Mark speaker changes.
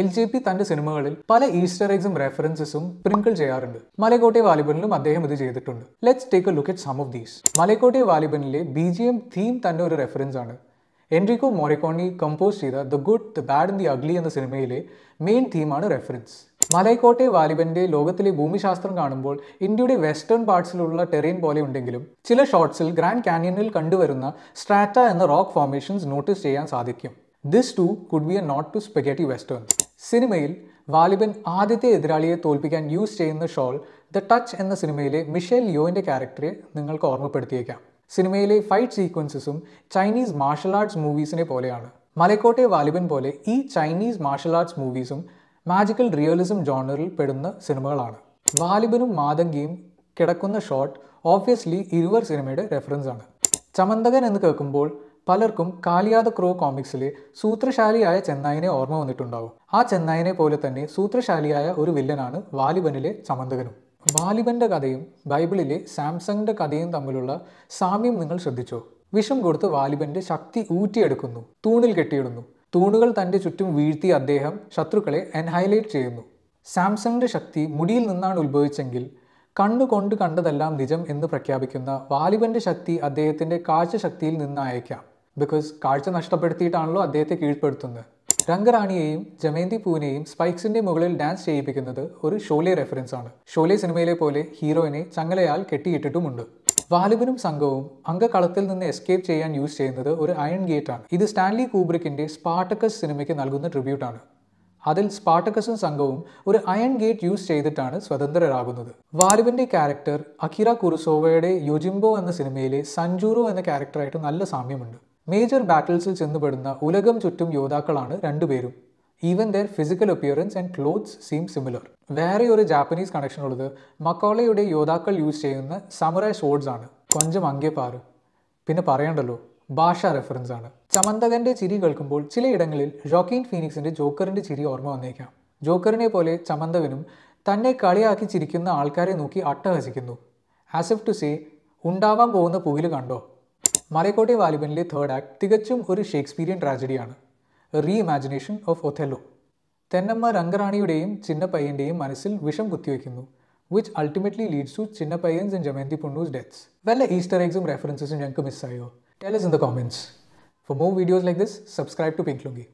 Speaker 1: L J P തന്റെ സിനിമകളിൽ പല ഈസ്റ്റർ എഗ്സും റെഫറൻസസും പ്രിങ്കിൾ ചെയ്യാറുണ്ട് മലക്കോട്ടെ വാലിബനിലും അദ്ദേഹം ഇത് ചെയ്തിട്ടുണ്ട് let's take a look at some of these Malaikottai വാലിബനിലെ ബി ജി എം തീം തന്നെ ഒരു റെഫറൻസ് ആണ് എൻറിക്കോ മോറിക്കോണി കമ്പോസ് ചെയ്ത the good the bad the ugly എന്ന സിനിമയിലെ മെയിൻ തീമാണ് റെഫറൻസ് മലൈക്കോട്ടെ വാലിബന്റെ ലോകത്തിലെ ഭൂമിശാസ്ത്രം കാണുമ്പോൾ ഇന്ത്യയുടെ വെസ്റ്റേൺ പാർട്സിലുള്ള ടെറൈൻ പോലെ ഉണ്ടെങ്കിലും ചില ഷോർട്സിൽ ഗ്രാൻഡ് കാനിയനിൽ കണ്ടുവരുന്ന സ്ട്രാറ്റ എന്ന റോക്ക് ഫോർമേഷൻസ് നോട്ടീസ് ചെയ്യാൻ സാധിക്കും this too could be a nod to spaghetti western സിനിമയിൽ വാലിബൻ ആദ്യത്തെ എതിരാളിയെ തോൽപ്പിക്കാൻ യൂസ് ചെയ്യുന്ന ഷോൾ ദ ടച്ച് എന്ന സിനിമയിലെ മിഷേൽ യോയിൻ്റെ ക്യാരക്ടറെ നിങ്ങൾക്ക് ഓർമ്മപ്പെടുത്തിയേക്കാം സിനിമയിലെ ഫൈറ്റ് സീക്വൻസസും ചൈനീസ് മാർഷൽ ആർട്സ് മൂവീസിനെ പോലെയാണ് മലക്കോട്ടെ വാലിബൻ പോലെ ഈ ചൈനീസ് മാർഷൽ ആർട്സ് മൂവീസും മാജിക്കൽ റിയലിസം ജോണറിൽ പെടുന്ന സിനിമകളാണ് വാലിബനും മാതങ്കിയും കിടക്കുന്ന ഷോട്ട് ഓബ്വിയസ്ലി ഇരുവർ സിനിമയുടെ റെഫറൻസ് ആണ് ചമന്തകൻ എന്ന് കേൾക്കുമ്പോൾ പലർക്കും കാളിയാത ക്രോ കോമിക്സിലെ സൂത്രശാലിയായ ചെന്നായിനെ ഓർമ്മ വന്നിട്ടുണ്ടാവും ആ ചെന്നായിനെ പോലെ തന്നെ സൂത്രശാലിയായ ഒരു വില്ലനാണ് വാലിബനിലെ ചമന്തകനും വാലിബന്റെ കഥയും ബൈബിളിലെ സാംസങ്ങിന്റെ കഥയും തമ്മിലുള്ള സാമ്യം നിങ്ങൾ ശ്രദ്ധിച്ചോ വിഷം കൊടുത്ത് വാലിബന്റെ ശക്തി ഊറ്റിയെടുക്കുന്നു തൂണിൽ കെട്ടിയിടുന്നു തൂണുകൾ തന്റെ ചുറ്റും വീഴ്ത്തി അദ്ദേഹം ശത്രുക്കളെ എൻഹൈലൈറ്റ് ചെയ്യുന്നു സാംസങ്ങിന്റെ ശക്തി മുടിയിൽ നിന്നാണ് ഉത്ഭവിച്ചെങ്കിൽ കണ്ണുകൊണ്ട് കണ്ടതെല്ലാം നിജം എന്ന് പ്രഖ്യാപിക്കുന്ന വാലിബന്റെ ശക്തി അദ്ദേഹത്തിൻ്റെ കാഴ്ചശക്തിയിൽ നിന്നായേക്കാം ബിക്കോസ് കാഴ്ച നഷ്ടപ്പെടുത്തിയിട്ടാണല്ലോ അദ്ദേഹത്തെ കീഴ്പ്പെടുത്തുന്നത് രംഗറാണിയെയും ജമേന്തി പൂനെയും സ്പൈക്സിന്റെ മുകളിൽ ഡാൻസ് ചെയ്യിപ്പിക്കുന്നത് ഒരു ഷോലെ റെഫറൻസ് ആണ് ഷോലെ സിനിമയിലെ പോലെ ഹീറോയിനെ ചങ്ങലയാൽ കെട്ടിയിട്ടിട്ടുമുണ്ട് വാലിബനും സംഘവും അംഗകളത്തിൽ നിന്ന് എസ്കേപ്പ് ചെയ്യാൻ യൂസ് ചെയ്യുന്നത് ഒരു അയൺ ഗേറ്റ് ആണ് ഇത് സ്റ്റാൻലി കൂബ്രിക്കിന്റെ സ്പാർട്ടക്കസ് സിനിമയ്ക്ക് നൽകുന്ന ട്രിബ്യൂട്ട് ആണ് അതിൽ സ്പാർട്ടക്കസും സംഘവും ഒരു അയൺ ഗേറ്റ് യൂസ് ചെയ്തിട്ടാണ് സ്വതന്ത്രരാകുന്നത് വാലിബന്റെ ക്യാരക്ടർ അഖിറ കുറുസോവയുടെ യുജിംബോ എന്ന സിനിമയിലെ സഞ്ജൂറോ എന്ന ക്യാരക്ടറായിട്ട് നല്ല സാമ്യമുണ്ട് മേജർ ബാറ്റിൽസിൽ ചെന്നുപെടുന്ന ഉലകം ചുറ്റും യോദ്ധാക്കളാണ് രണ്ടുപേരും even their physical appearance and clothes seem similar വേറെ ഒരു ജാപ്പനീസ് കണക്ഷൻ ഉള്ളത് മക്കോളയുടെ യോദ്ധാക്കൾ യൂസ് ചെയ്യുന്ന സമുറായ് ഷോർട്സ് ആണ് കൊഞ്ചം അങ്കേപ്പാറ് പിന്നെ പറയണ്ടല്ലോ ഭാഷ റെഫറൻസ് ആണ് ചമന്തകന്റെ ചിരി കേൾക്കുമ്പോൾ ചിലയിടങ്ങളിൽ ജോക്കീൻ ഫീനിക്സിന്റെ ജോക്കറിന്റെ ചിരി ഓർമ്മ വന്നേക്കാം ജോക്കറിനെ പോലെ ചമന്തകനും തന്നെ കളിയാക്കി ചിരിക്കുന്ന ആൾക്കാരെ നോക്കി അട്ടഹസിക്കുന്നു ആസ് എഫ് ടു സേ ഉണ്ടാവാൻ പോകുന്ന പുകില് കണ്ടോ മറയക്കോട്ടെ വാലിബനിലെ തേർഡ് ആക്ട് തികച്ചും ഒരു ഷേക്സ്പീരിയൻ ട്രാജഡിയാണ് reimagination of Othello Thennamma രംഗറാണിയുടെയും ചിന്നപ്പയ്യൻ്റെയും മനസ്സിൽ വിഷം കുത്തിവെക്കുന്നു which ultimately leads to Chinnappayyan's and Jamanthi Punnoose deaths വല്ല ഈസ്റ്റർ എഗ്സും റെഫറൻസസും ഞങ്ങൾക്ക് മിസ്സായോ tell us in the comments for more videos like this subscribe to pink lungi